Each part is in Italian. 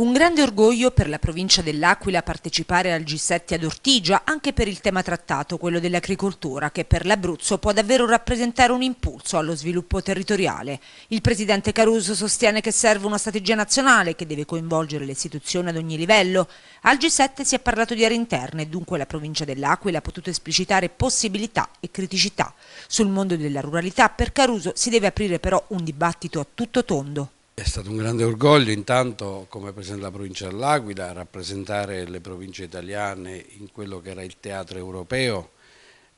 Un grande orgoglio per la provincia dell'Aquila partecipare al G7 ad Ortigia anche per il tema trattato, quello dell'agricoltura, che per l'Abruzzo può davvero rappresentare un impulso allo sviluppo territoriale. Il presidente Caruso sostiene che serve una strategia nazionale che deve coinvolgere le istituzioni ad ogni livello. Al G7 si è parlato di aree interne dunque la provincia dell'Aquila ha potuto esplicitare possibilità e criticità. Sul mondo della ruralità per Caruso si deve aprire però un dibattito a tutto tondo. È stato un grande orgoglio intanto come Presidente della provincia dell'Aquila rappresentare le province italiane in quello che era il teatro europeo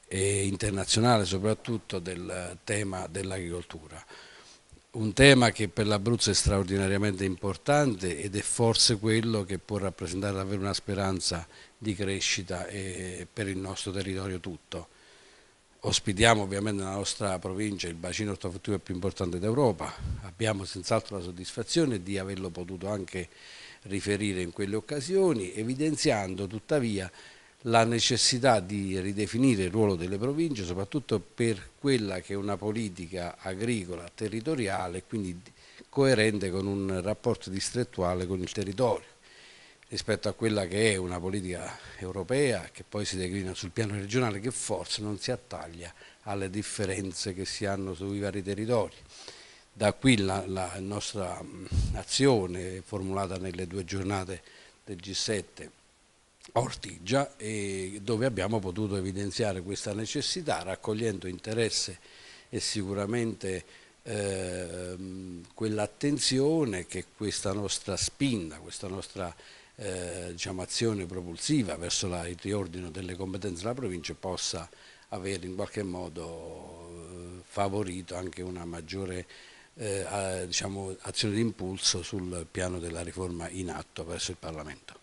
e internazionale soprattutto del tema dell'agricoltura. Un tema che per l'Abruzzo è straordinariamente importante ed è forse quello che può rappresentare davvero una speranza di crescita per il nostro territorio tutto. Ospitiamo ovviamente nella nostra provincia il bacino ortofrutticolo più importante d'Europa, abbiamo senz'altro la soddisfazione di averlo potuto anche riferire in quelle occasioni, evidenziando tuttavia la necessità di ridefinire il ruolo delle province, soprattutto per quella che è una politica agricola territoriale, quindi coerente con un rapporto distrettuale con il territorio rispetto a quella che è una politica europea che poi si declina sul piano regionale che forse non si attaglia alle differenze che si hanno sui vari territori. Da qui la, la nostra azione formulata nelle due giornate del G7 Ortigia dove abbiamo potuto evidenziare questa necessità raccogliendo interesse e sicuramente eh, quell'attenzione che questa nostra spinta, questa nostra eh, diciamo, azione propulsiva verso la, il riordino delle competenze della provincia possa avere in qualche modo eh, favorito anche una maggiore eh, diciamo, azione di impulso sul piano della riforma in atto verso il Parlamento.